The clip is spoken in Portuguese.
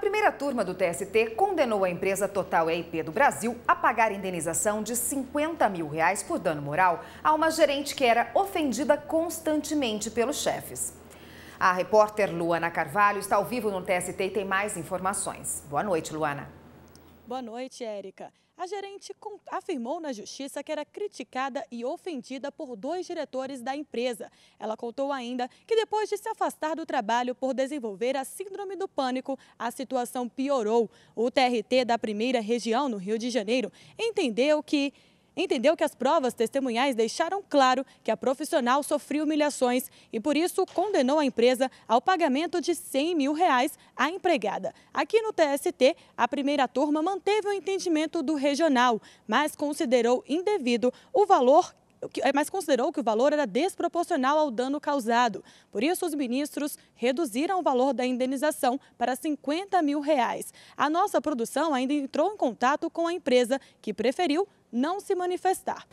primeira turma do TST condenou a empresa Total EIP do Brasil a pagar indenização de 50 mil reais por dano moral a uma gerente que era ofendida constantemente pelos chefes. A repórter Luana Carvalho está ao vivo no TST e tem mais informações. Boa noite, Luana. Boa noite, Érica. A gerente afirmou na justiça que era criticada e ofendida por dois diretores da empresa. Ela contou ainda que depois de se afastar do trabalho por desenvolver a síndrome do pânico, a situação piorou. O TRT da primeira região, no Rio de Janeiro, entendeu que entendeu que as provas testemunhais deixaram claro que a profissional sofreu humilhações e, por isso, condenou a empresa ao pagamento de 100 mil reais à empregada. Aqui no TST, a primeira turma manteve o entendimento do regional, mas considerou indevido o valor é, mas considerou que o valor era desproporcional ao dano causado. Por isso, os ministros reduziram o valor da indenização para 50 mil reais. A nossa produção ainda entrou em contato com a empresa, que preferiu não se manifestar.